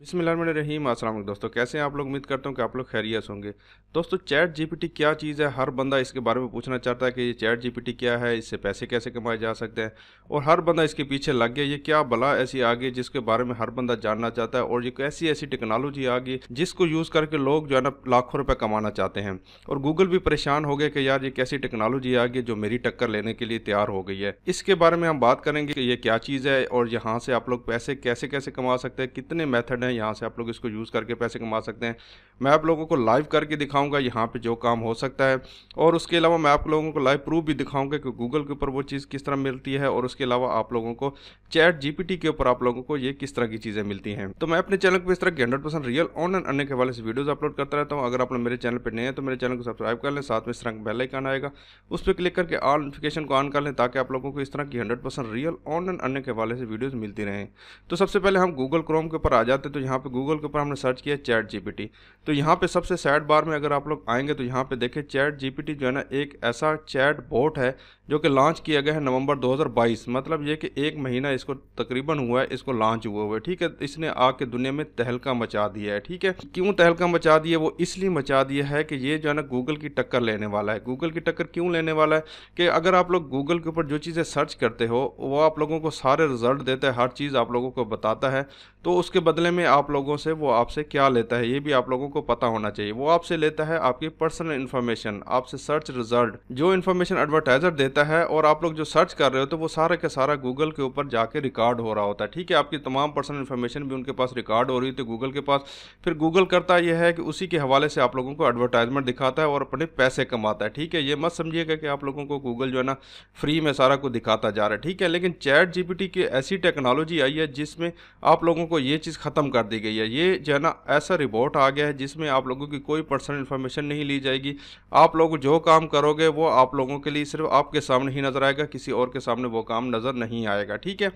बिसमीम असल दोस्तों कैसे हैं आप लोग उम्मीद करता हूँ कि आप लोग खैरियत होंगे दोस्तों चैट जीपीटी क्या चीज़ है हर बंदा इसके बारे में पूछना चाहता है कि ये चैट जीपीटी क्या है इससे पैसे कैसे कमाए जा सकते हैं और हर बंदा इसके पीछे लग गया ये क्या बला ऐसी आ गई जिसके बारे में हर बंदा जानना चाहता है और ये ऐसी ऐसी टेक्नोलॉजी आ गई जिसको यूज़ करके लोग जो है ना लाखों रुपये कमाना चाहते हैं और गूगल भी परेशान हो गया कि यार ये कैसी टेक्नोलॉजी आ गई जो मेरी टक्कर लेने के लिए तैयार हो गई है इसके बारे में हम बात करेंगे कि ये क्या चीज़ है और यहाँ से आप लोग पैसे कैसे कैसे कमा सकते हैं कितने मैथड हैं यहाँ से आप लोग इसको यूज़ करके पैसे कमा सकते हैं मैं आप लोगों को लाइव करके दिखाऊंगा यहाँ पे जो काम हो सकता है और उसके अलावा मैं आप लोगों को लाइव प्रूफ भी दिखाऊंगा कि गूगल के ऊपर वो चीज़ किस तरह मिलती है और उसके अलावा आप लोगों को चैट जी के ऊपर आप लोगों को ये किस तरह की चीज़ें मिलती हैं तो मैं अपने चैनल पर इस तरह की हंड्रेड रियल ऑन एंड अन्य के हवाले से वीडियोज़ अपलोड करता रहता हूँ अगर आप लोग मेरे चैनल पर नए हैं तो मेरे चैनल को सब्सक्राइब कर लें साथ में इस तरह का आइकन आएगा उस पर क्लिक करके ऑल नोटिफिकेशन को ऑन कर लें ताकि आप लोगों को इस तरह की हंड्रेड रियल ऑन एंड अन्य के हवाले से वीडियोज़ मिलती रहें तो सबसे पहले हम गूगल क्रोम के ऊपर आ जाते तो तो यहाँ पे गूगल के ऊपर हमने सर्च किया चैट जीपीटी तो यहाँ पे सबसे सैड बार में अगर आप लोग आएंगे तो यहाँ पे देखें चैट जीपीटी जो है ना एक ऐसा चैट बोट है जो कि लॉन्च किया गया है नवंबर 2022 मतलब ये कि एक महीना इसको तकरीबन हुआ है इसको लॉन्च हुए हुए ठीक है इसने आके दुनिया में तहलका मचा दिया है ठीक है क्यों तहलका मचा दिया वो इसलिए मचा दिया है कि ये जो है ना गूगल की टक्कर लेने वाला है गूगल की टक्कर क्यों लेने वाला है कि अगर आप लोग गूगल के ऊपर जो चीज़ें सर्च करते हो वो आप लोगों को सारे रिजल्ट देता है हर चीज़ आप लोगों को बताता है तो उसके बदले में आप लोगों से वो आपसे क्या लेता है ये भी आप लोगों को पता होना चाहिए वो आपसे लेता है आपकी पर्सनल इन्फॉर्मेशन आपसे सर्च रिजल्ट जो इन्फॉर्मेशन एडवर्टाइजर देता है और आप लोग जो सर्च कर रहे हो तो वो सारा का सारा गूगल के ऊपर जाके रिकॉर्ड हो रहा होता है ठीक है आपकी तमाम पर्सनल इन्फॉर्मेशन भी उनके पास रिकॉर्ड हो रही थी गूगल के पास फिर गूगल करता यह है कि उसी के हवाले से आप लोगों को एडवर्टाइजमेंट दिखाता है और अपने पैसे कमाता है ठीक है ये मत समझिएगा कि आप लोगों को गूगल जो है ना फ्री में सारा कुछ दिखाता जा रहा है ठीक है लेकिन चैट जीपीटी की ऐसी टेक्नोलॉजी आई है जिसमें आप लोगों को ये चीज़ ख़त्म कर कर दी गई है ये जो है ना ऐसा रिपोर्ट आ गया है जिसमें आप लोगों की कोई पर्सनल इन्फॉर्मेशन नहीं ली जाएगी आप लोग जो काम करोगे वो आप लोगों के लिए सिर्फ आपके सामने ही नज़र आएगा किसी और के सामने वो काम नज़र नहीं आएगा ठीक है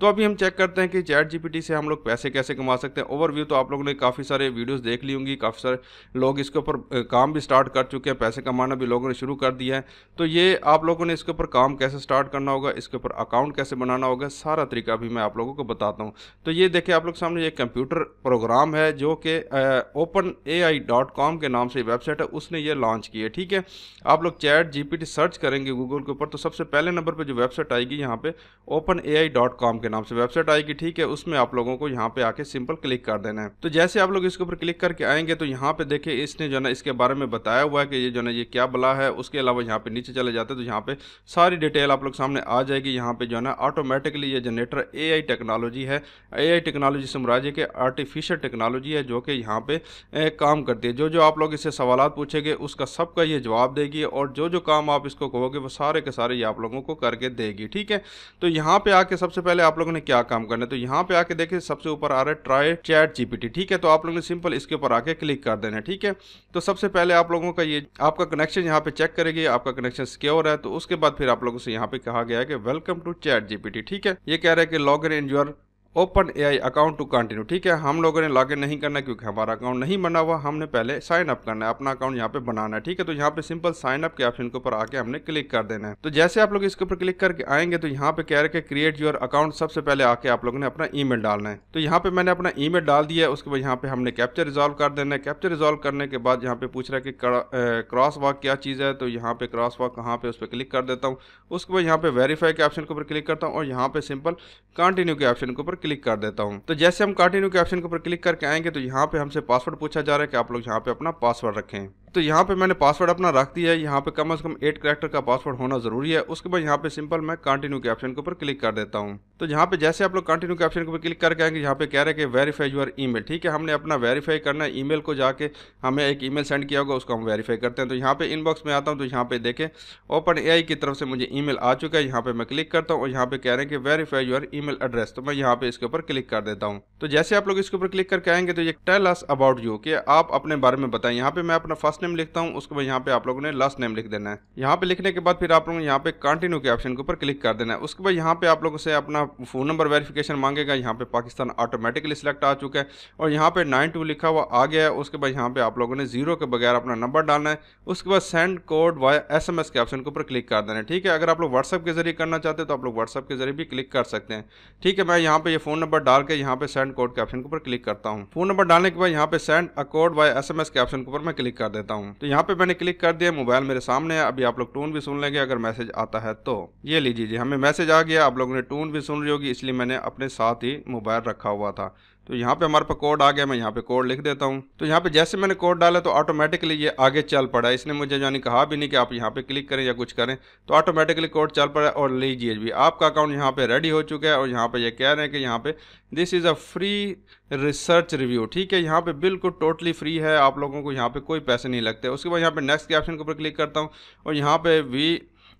तो अभी हम चेक करते हैं कि चैट जीपीटी से हम लोग पैसे कैसे कमा सकते हैं ओवरव्यू तो आप लोगों ने काफ़ी सारे वीडियोस देख ली होंगी काफ़ी सारे लोग इसके ऊपर काम भी स्टार्ट कर चुके हैं पैसे कमाना भी लोगों ने शुरू कर दिया है तो ये आप लोगों ने इसके ऊपर काम कैसे स्टार्ट करना होगा इसके ऊपर अकाउंट कैसे बनाना होगा सारा तरीका भी मैं आप लोगों को बताता हूँ तो ये देखिए आप लोग सामने ये कंप्यूटर प्रोग्राम है जो कि ओपन के नाम से वेबसाइट है उसने ये लॉन्च की है ठीक है आप लोग चैट जी सर्च करेंगे गूगल के ऊपर तो सबसे पहले नंबर पर जो वेबसाइट आएगी यहाँ पर ओपन के नाम से वेबसाइट आएगी ठीक है उसमें आप लोगों को यहाँ पे आके सिंपल क्लिक कर देना है तो जैसे आप लोग इसके ऊपर क्लिक करके आएंगे तो यहाँ पे देखिए इसने जो ना इसके बारे में बताया हुआ है कि ये जो ना ये क्या बला है उसके अलावा यहाँ पे नीचे चले जाते तो यहाँ पे सारी डिटेल आप लोग सामने आ जाएगी यहाँ पे जो है ना ऑटोमेटिकली ये जनरेटर ए टेक्नोलॉजी है ए टेक्नोलॉजी से मुराज आर्टिफिशियल टेक्नोलॉजी है जो कि यहाँ पे काम करती है जो जो आप लोग इससे सवाल पूछेंगे उसका सबका ये जवाब देगी और जो जो काम आप इसको कहोगे वो सारे के सारे ये आप लोगों को करके देगी ठीक है तो यहाँ पे आके सबसे पहले आप लोगों ने क्या काम करना है तो यहाँ पे आके देखिए सबसे ऊपर आ रहा है ट्राई चैट जीपीटी ठीक है तो आप लोगों ने सिंपल इसके ऊपर आके क्लिक कर देना है ठीक है तो सबसे पहले आप लोगों का ये आपका कनेक्शन यहाँ पे चेक करेगी आपका कनेक्शन सिक्योर है तो उसके बाद फिर आप लोगों से यहाँ पे कहा गया है कि वेलकम टू चैट जीपीटी ठीक है ये कह रहे हैं कि log in in your open A I account to continue ठीक है हम लोगों ने लॉगिन नहीं करना क्योंकि हमारा अकाउंट नहीं बना हुआ हमने पहले साइन अप करना है अपना अकाउंट यहाँ पे बनाना है ठीक है तो यहाँ पे सिंपल साइन अप के ऑप्शन के ऊपर आके हमने क्लिक कर देना है तो जैसे आप लोग इसके ऊपर क्लिक करके आएंगे तो यहाँ पे कह रहे हैं क्रिएट योर अकाउंट सबसे पहले आके आप लोगों ने अपना मेल डालना है तो यहाँ पे मैंने अपना मेल डाल दिया है उसके बाद यहाँ पे हमने कैप्चर रिजोल्व कर देना है कैप्चर रिजॉल्व करने के बाद यहाँ पे पूछ रहा है कि क्रॉस वॉक क्या चीज़ है तो यहाँ पे क्रॉस वॉक कहाँ पे उस पर क्लिक कर देता हूँ उसके बाद यहाँ पे वेरीफाई के ऑप्शन के ऊपर क्लिक करता हूँ और यहाँ पे सिंपल कंटिन्यू के ऑप्शन के ऊपर क्लिक कर देता हूँ तो जैसे हम कंटिन्यू के ऑप्शन के ऊपर क्लिक करके आएंगे तो यहाँ पे हमसे पासवर्ड पूछा जा रहा है कि आप लोग यहाँ पे अपना पासवर्ड रखें तो यहाँ पे मैंने पासवर्ड अपना रख दिया है यहाँ पे कम से कम एट करेक्टर का पासवर्ड होना जरूरी है उसके बाद यहाँ पे सिंपल मैं कंटिन्यू के ऑप्शन के ऊपर क्लिक कर देता हूँ तो यहाँ पे जैसे आप लोग कंटिन्यू के ऑप्शन के ऊपर क्लिक करके आएंगे यहाँ पे कह रहे हैं कि वेरीफाई यूर ई ठीक है हमने अपना वेरीफाई करना है ई को जाके हमें एक ई सेंड किया होगा उसको हम वेरीफाई करते हैं तो यहाँ पे इनबॉक्स में आता हूँ तो यहाँ पे देखें ओपन ए की तरफ से मुझे ई आ चुका है यहाँ पे मैं क्लिक करता हूँ और यहाँ पे कह रहे हैं कि वेरीफाई यूर ई एड्रेस तो मैं यहाँ पे इसके ऊपर क्लिक कर देता हूँ तो जैसे आप लोग इसके ऊपर क्लिक करके आएंगे तो ये टेल अस अबाउट यू कि आप अपने बारे में बताएं यहाँ पे मैं अपना फर्स्ट फर्स्ट नेम लिखता हूँ उसके बाद यहाँ पे आप लोगों ने लास्ट नेम लिख देना है यहाँ पे लिखने के बाद फिर आप लोगों यहाँ पे कंटिन्यू के ऑप्शन के ऊपर क्लिक कर देना है उसके बाद यहाँ पे आप लोगों से अपना फोन नंबर वेरिफिकेशन मांगेगा यहाँ पे पाकिस्तान ऑटोमेटिकली सिलेक्ट आ चुका है और यहाँ पे नाइन टू लिखा हुआ आ गया है उसके बाद यहाँ पे आप लोगों ने जीरो के बगैर अपना नंबर डालना है उसके बाद सेंड कोड वाया एस के ऑप्शन के ऊपर क्लिक कर देना है ठीक है अगर आप लोग व्हाट्सअप के जरिए करना चाहते हैं तो आप लोग व्हाट्सअप के जरिए भी क्लिक कर सकते हैं ठीक है मैं यहाँ पे फोन नंबर डाल के यहाँ पे सेंड कोड के ऑप्शन के ऊपर क्लिक करता हूँ फोन नंबर डालने के बाद यहाँ पे send via S M S के ऑप्शन के ऊपर मैं क्लिक कर देता हूँ करता हूँ तो यहाँ पे मैंने क्लिक कर दिया मोबाइल मेरे सामने है अभी आप लोग टून भी सुन लेंगे अगर मैसेज आता है तो ये लीजिए हमें मैसेज आ गया आप लोगों ने टून भी सुन रही होगी इसलिए मैंने अपने साथ ही मोबाइल रखा हुआ था तो यहाँ पे हमारे पास कोड आ गया मैं यहाँ पे कोड लिख देता हूँ तो यहाँ पे जैसे मैंने कोड डाला तो ऑटोमेटिकली ये आगे चल पड़ा इसने मुझे यानी कहा भी नहीं कि आप यहाँ पे क्लिक करें या कुछ करें तो ऑटोमेटिकली कोड चल पड़ा और लीजिए भी आपका अकाउंट यहाँ पे रेडी हो चुका है और यहाँ पे ये यह कह रहे हैं कि यहाँ पे this is a free research review ठीक है यहाँ पे बिल्कुल टोटली फ्री है आप लोगों को यहाँ पे कोई पैसे नहीं लगते उसके बाद यहाँ पे नेक्स्ट के ऑप्शन के ऊपर क्लिक करता हूँ और यहाँ पे वी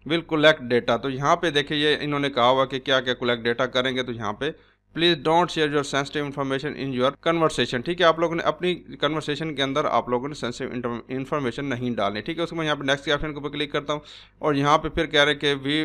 विल कलेक्ट डेटा तो यहाँ पे देखिए ये इन्होंने कहा हुआ कि क्या क्या कलेक्ट डेटा करेंगे तो यहाँ पे please don't share your sensitive information in your conversation ठीक है आप लोगों ने अपनी कन्वर्सेशन के अंदर आप लोगों ने सेंसिटिव इन्फॉर्मेशन नहीं डालनी ठीक है उसको मैं यहाँ पे नेक्स्ट के ऑप्शन के ऊपर क्लिक करता हूँ और यहाँ पे फिर कह रहे हैं कि वी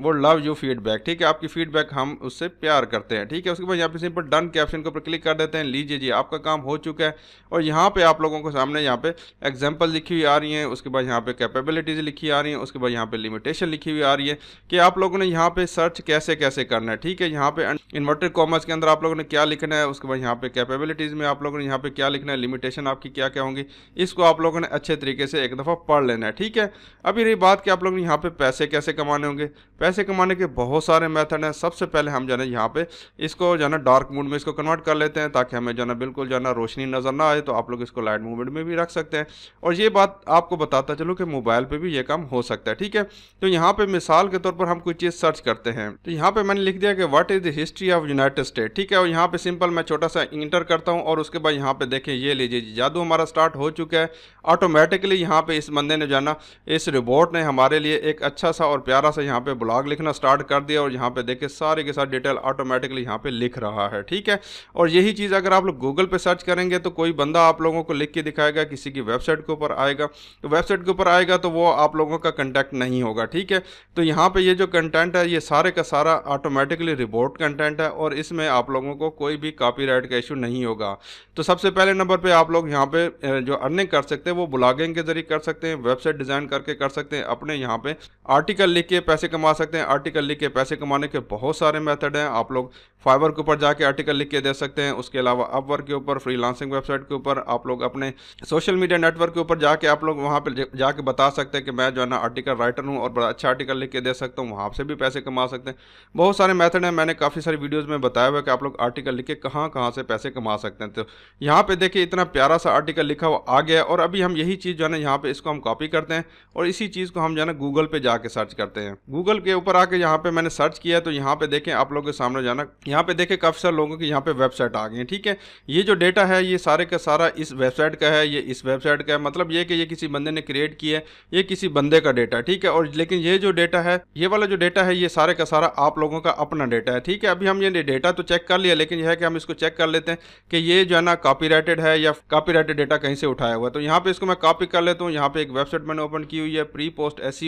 वो लव यू फीडबैक ठीक है आपकी फीडबैक हम उससे प्यार करते हैं ठीक है उसके बाद यहाँ पे सिंपल डन कैप्शन के ऊपर क्लिक कर देते हैं लीजिए जी आपका काम हो चुका है और यहाँ पे आप लोगों के सामने यहाँ पे एग्जांपल लिखी हुई आ रही है उसके बाद यहाँ पे कैपेबिलिटीज़ लिखी आ रही हैं उसके बाद यहाँ पे लिमिटेशन लिखी हुई आ रही है कि आप लोगों ने यहाँ पे सर्च कैसे कैसे करना है ठीक है यहाँ पे इन्वर्टेड कॉमर्स के अंदर आप लोगों ने क्या लिखना है उसके बाद यहाँ पे कैपेबिलिटीज़ में आप लोगों ने यहाँ पे क्या लिखना है लिमिटेशन आपकी क्या क्या होंगी इसको आप लोगों ने अच्छे तरीके से एक दफ़ा पढ़ लेना है ठीक है अभी रही बात कि आप लोगों ने यहाँ पे पैसे कैसे कमाने होंगे पैसे कमाने के बहुत सारे मेथड हैं सबसे पहले हम जो है यहाँ पे इसको जो है डार्क मूड में इसको कन्वर्ट कर लेते हैं ताकि हमें जो है बिल्कुल जाना रोशनी नज़र ना आए तो आप लोग इसको लाइट मूवमेंट में भी रख सकते हैं और ये बात आपको बताता चलो कि मोबाइल पर भी ये काम हो सकता है ठीक है तो यहाँ पर मिसाल के तौर पर हम कोई चीज़ सर्च करते हैं तो यहाँ पर मैंने लिख दिया कि what is the history of United State ठीक है और यहाँ पर सिंपल मैं छोटा सा इंटर करता हूँ और उसके बाद यहाँ पर देखें ये लीजिए जादू हमारा स्टार्ट हो चुका है ऑटोमेटिकली यहाँ पर इस बंदे ने जाना इस रिबोट ने हमारे लिए एक अच्छा सा और प्यारा सा यहाँ पर ब्लॉग लिखना स्टार्ट कर दिया और यहाँ पे देखे सारे के सारे डिटेल ऑटोमेटिकली यहाँ पे लिख रहा है ठीक है और यही चीज़ अगर आप लोग गूगल पे सर्च करेंगे तो कोई बंदा आप लोगों को लिख के दिखाएगा किसी की वेबसाइट के ऊपर आएगा तो वेबसाइट के ऊपर आएगा तो वो आप लोगों का कंटेंट नहीं होगा ठीक है तो यहाँ पर ये जो कंटेंट है ये सारे का सारा ऑटोमेटिकली रिपोर्ट कंटेंट है और इसमें आप लोगों को कोई भी कापी का इशू नहीं होगा तो सबसे पहले नंबर पर आप लोग यहाँ पर जो अर्निंग कर सकते हैं वो ब्लॉगिंग के जरिए कर सकते हैं वेबसाइट डिज़ाइन करके कर सकते हैं अपने यहाँ पे आर्टिकल लिख के पैसे कमा सकते सकते हैं आर्टिकल लिख के पैसे कमाने के बहुत सारे मेथड हैं आप लोग फाइवर के ऊपर जाके आर्टिकल लिख के दे सकते हैं उसके अलावा अपवर्क के ऊपर लांसिंग वेबसाइट के ऊपर आप लोग अपने सोशल मीडिया नेटवर्क के ऊपर जाके आप लोग वहाँ पर जाके बता सकते हैं कि मैं जो है ना आर्टिकल राइटर हूँ और बड़ा अच्छा आर्टिकल लिख के दे सकता हूँ वहाँ से भी पैसे कमा सकते हैं बहुत सारे मैथड हैं मैंने काफ़ी सारी वीडियोज़ में बताया हुआ है कि आप लोग आर्टिकल लिख के कहाँ कहाँ से पैसे कमा सकते हैं तो यहाँ पर देखिए इतना प्यारा सा आर्टिकल लिखा हुआ आ गया और अभी हम यही चीज़ जो है ना यहाँ पर इसको हम कॉपी करते हैं और इसी चीज़ को हम जो है ना गूगल पर जाके सर्च करते हैं गूगल के के ऊपर आके यहाँ पे मैंने सर्च किया तो यहाँ पे देखें आप लोगों के सामने जाना यहाँ पे देखें काफ़ी सारे लोगों की यहाँ पे वेबसाइट आ गई है ठीक है ये जो डेटा है ये सारे का सारा इस वेबसाइट का है ये इस वेबसाइट का है मतलब ये कि ये किसी बंदे ने क्रिएट किया है ये किसी बंदे का डेटा है ठीक है और लेकिन ये जो डेटा है ये वाला जो डेटा है ये सारे का सारा आप लोगों का अपना डेटा है ठीक है अभी हम ये डेटा तो चेक कर लिया लेकिन यह है कि हम इसको चेक कर लेते हैं कि ये जो है ना कॉपीराइटेड है या कॉपीराइटेड डेटा कहीं से उठाया हुआ है तो यहाँ पे इसको मैं कॉपी कर लेता हूँ यहाँ पे एक वेबसाइट मैंने ओपन की हुई है pre post S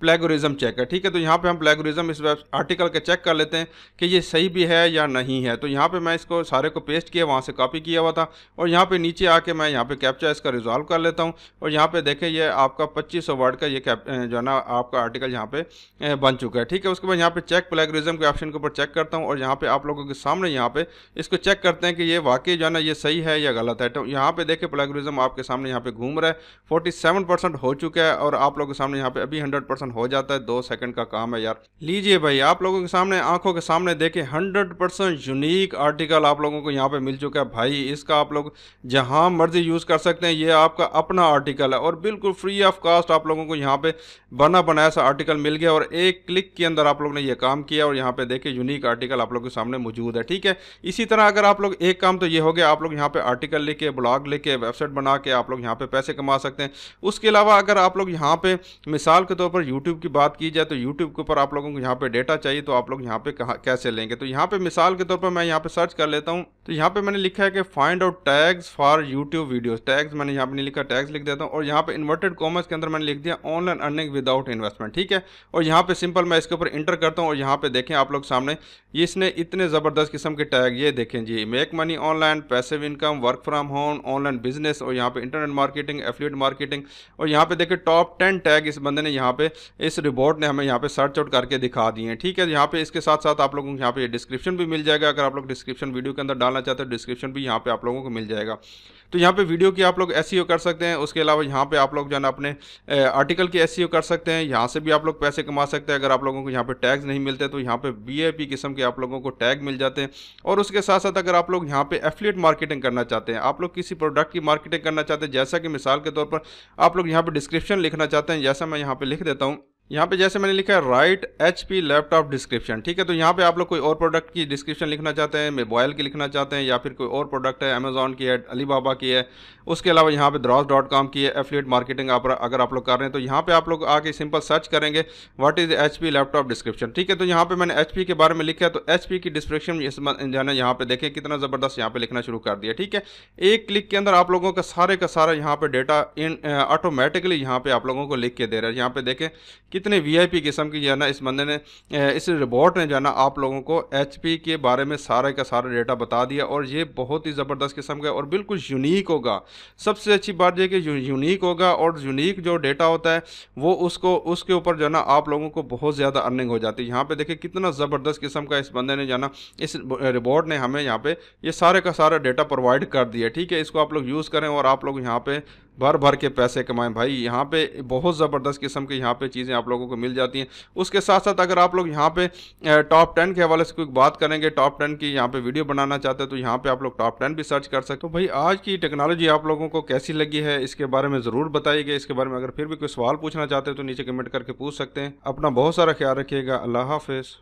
plagiarism check है ठीक है तो यहाँ पे पे हम प्लेगोरिज्म इस वेब आर्टिकल के चेक कर लेते हैं कि ये सही भी है या नहीं है तो यहाँ पे मैं इसको सारे को पेस्ट किया वहाँ से कॉपी किया हुआ था और यहाँ पे नीचे आके मैं यहाँ पे कैप्चा इसका रिजॉल्व कर लेता हूँ और यहाँ पे देखें ये आपका पच्चीस वर्ड का ये जो है ना आपका आर्टिकल यहाँ पे बन चुका है ठीक है उसके बाद यहाँ पे चेक प्लेगोरिज्म के ऑप्शन के ऊपर चेक करता हूँ और यहाँ पे आप लोगों के सामने यहाँ पे इसको चेक करते हैं कि ये वाकई जो है ना ये सही है या गलत है तो यहाँ पे देखें प्लेगोरिज्म आपके सामने यहाँ पे घूम रहा है फोर्टी हो चुका है और आप लोगों के सामने यहाँ पे अभी हंड्रेड हो जाता है दो सेकंड का काम है भाई यार लीजिए भाई आप लोगों के सामने आंखों के सामने देखे हंड्रेड परसेंट यूनिक आर्टिकल आप लोगों को यहाँ पे मिल चुका है भाई इसका आप लोग जहाँ मर्जी यूज़ कर सकते हैं ये आपका अपना आर्टिकल है और बिल्कुल फ्री ऑफ कास्ट आप लोगों को यहाँ पे बना बनाया सा आर्टिकल मिल गया और एक क्लिक के अंदर आप लोग ने यह काम किया और यहाँ पे देखे यूनिक आर्टिकल आप लोग के सामने मौजूद है ठीक है इसी तरह अगर आप लोग एक काम तो ये हो गया आप लोग यहाँ पे आर्टिकल लेके ब्लॉग लेके वेबसाइट बना के आप लोग यहाँ पे पैसे कमा सकते हैं उसके अलावा अगर आप लोग यहाँ पे मिसाल के तौर पर यूट्यूब की बात की जाए तो यूट्यूब के ऊपर आप लोगों को यहाँ पे डेटा चाहिए तो आप लोग यहाँ पे कहाँ कैसे लेंगे तो यहाँ पे मिसाल के तौर पर मैं यहाँ पे सर्च कर लेता हूँ तो यहाँ पे मैंने लिखा है कि find out tags for YouTube videos tags मैंने यहाँ पे नहीं लिखा टैग्स लिख देता हूँ और यहाँ पे इन्वर्टेड कॉमर्स के अंदर मैंने लिख दिया ऑनलाइन अर्निंग विदाउट इन्वेस्टमेंट ठीक है और यहाँ पे सिंपल मैं इसके ऊपर इंटर करता हूँ और यहाँ पे देखें आप लोग सामने इसने इतने ज़बरदस्त किस्म के टैग ये देखें जी make money online passive income work from home online business और यहाँ पे इंटरनेट मार्केटिंग एफिलेट मार्केटिंग और यहाँ पे देखें टॉप टेन टैग इस बंदे ने यहाँ पे इस रिपोर्ट ने हमें यहाँ पे सर्च सर्च आउट करके दिखा दिए हैं ठीक है यहाँ पे इसके साथ साथ आप लोगों को यहाँ पे डिस्क्रिप्शन भी मिल जाएगा अगर आप लोग डिस्क्रिप्शन वीडियो के अंदर डालना चाहते हैं डिस्क्रिप्शन भी यहाँ पे आप लोगों को मिल जाएगा तो यहाँ पे वीडियो की आप लोग एस कर सकते हैं उसके अलावा यहाँ पे आप लोग जो है अपने आर्टिकल की एस कर सकते हैं यहाँ से भी आप लोग पैसे कमा सकते हैं अगर आप लोगों को यहाँ पे टैग्स नहीं मिलते तो यहाँ पे वी किस्म के आप लोगों को टैग मिल जाते हैं और उसके साथ साथ अगर आप लोग यहाँ पे एफिलेट मार्केटिंग करना चाहते हैं आप लोग किसी प्रोडक्ट की मार्केटिंग करना चाहते हैं जैसा कि मिसाल के तौर पर आप लोग यहाँ पर डिस्क्रिप्शन लिखना चाहते हैं जैसा मैं यहाँ पर लिख देता हूँ यहाँ पे जैसे मैंने लिखा है write H P laptop description ठीक है तो यहाँ पे आप लोग कोई और प्रोडक्ट की डिस्क्रिप्शन लिखना चाहते हैं मोबाइल की लिखना चाहते हैं या फिर कोई और प्रोडक्ट है अमेजोन की है अलीबाबा की है उसके अलावा यहाँ पे द्रॉस डॉट कॉम की है एफिलेट मार्केटिंग आप अगर आप लोग कर रहे हैं तो यहाँ पे आप लोग आके सिंपल सर्च करेंगे what is H P laptop description ठीक है तो यहाँ पर मैंने एच पी के बारे में लिखा है तो एच पी की डिस्क्रिप्शन जाना यहाँ पर देखें कितना ज़बरदस्त यहाँ पर लिखना शुरू कर दिया ठीक है एक क्लिक के अंदर आप लोगों का सारे का सारा यहाँ पर डेटा इन ऑटोमेटिकली यहाँ पर आप लोगों को लिख के दे रहा है यहाँ पर देखें कितने वीआईपी किस्म की जो है ना इस बंदे ने इस रिबोट ने जो है ना आप लोगों को एचपी के बारे में सारे का सारा डेटा बता दिया और ये बहुत ही ज़बरदस्त किस्म का और बिल्कुल यूनिक होगा सबसे अच्छी बात यह कि यूनिक होगा और यूनिक जो डेटा होता है वो उसको उसके ऊपर जो है ना आप लोगों को बहुत ज़्यादा अर्निंग हो जाती है यहाँ पर देखिए कितना ज़बरदस्त किस्म का इस बंदे ने जाना इस रिबोट ने हमें यहाँ पर ये सारे का सारा डेटा प्रोवाइड कर दिया ठीक है इसको आप लोग यूज़ करें और आप लोग यहाँ पर भर भर के पैसे कमाएं भाई यहाँ पे बहुत ज़बरदस्त किस्म के यहाँ पे चीज़ें आप लोगों को मिल जाती हैं उसके साथ साथ अगर आप लोग यहाँ पे टॉप टेन के हवाले से कोई बात करेंगे टॉप टेन की यहाँ पे वीडियो बनाना चाहते हैं तो यहाँ पे आप लोग टॉप टेन भी सर्च कर सकते हो तो भाई आज की टेक्नोलॉजी आप लोगों को कैसी लगी है इसके बारे में ज़रूर बताइएगा इसके बारे में अगर फिर भी कोई सवाल पूछना चाहते हैं तो नीचे कमेंट करके पूछ सकते हैं अपना बहुत सारा ख्याल रखिएगा अल्लाह हाफिज़